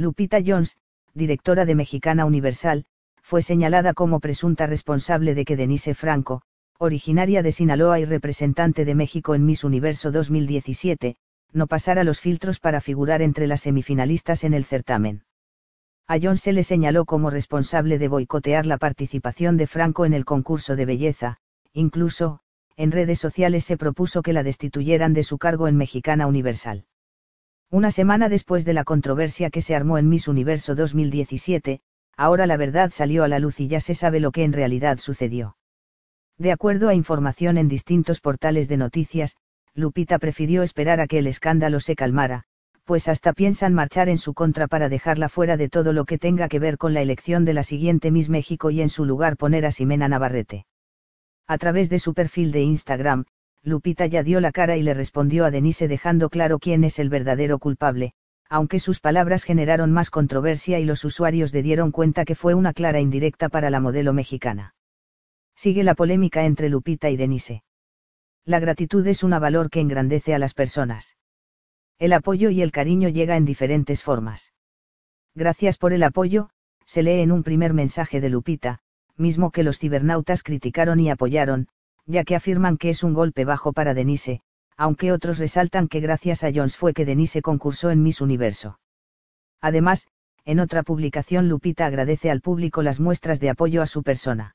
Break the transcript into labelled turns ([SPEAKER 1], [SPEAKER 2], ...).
[SPEAKER 1] Lupita Jones, directora de Mexicana Universal, fue señalada como presunta responsable de que Denise Franco, originaria de Sinaloa y representante de México en Miss Universo 2017, no pasara los filtros para figurar entre las semifinalistas en el certamen. A Jones se le señaló como responsable de boicotear la participación de Franco en el concurso de belleza, incluso, en redes sociales se propuso que la destituyeran de su cargo en Mexicana Universal. Una semana después de la controversia que se armó en Miss Universo 2017, ahora la verdad salió a la luz y ya se sabe lo que en realidad sucedió. De acuerdo a información en distintos portales de noticias, Lupita prefirió esperar a que el escándalo se calmara, pues hasta piensan marchar en su contra para dejarla fuera de todo lo que tenga que ver con la elección de la siguiente Miss México y en su lugar poner a Ximena Navarrete. A través de su perfil de Instagram, Lupita ya dio la cara y le respondió a Denise dejando claro quién es el verdadero culpable, aunque sus palabras generaron más controversia y los usuarios le dieron cuenta que fue una clara indirecta para la modelo mexicana. Sigue la polémica entre Lupita y Denise. La gratitud es un valor que engrandece a las personas. El apoyo y el cariño llega en diferentes formas. Gracias por el apoyo, se lee en un primer mensaje de Lupita, mismo que los cibernautas criticaron y apoyaron, ya que afirman que es un golpe bajo para Denise, aunque otros resaltan que gracias a Jones fue que Denise concursó en Miss Universo. Además, en otra publicación Lupita agradece al público las muestras de apoyo a su persona.